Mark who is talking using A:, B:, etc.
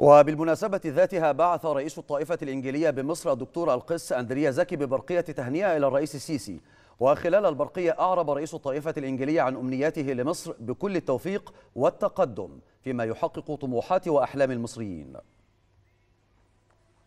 A: وبالمناسبة ذاتها بعث رئيس الطائفة الإنجيلية بمصر الدكتور القس أندريا زكي ببرقية تهنئة إلى الرئيس السيسي وخلال البرقية أعرب رئيس الطائفة الإنجيلية عن أمنياته لمصر بكل التوفيق والتقدم فيما يحقق طموحات وأحلام المصريين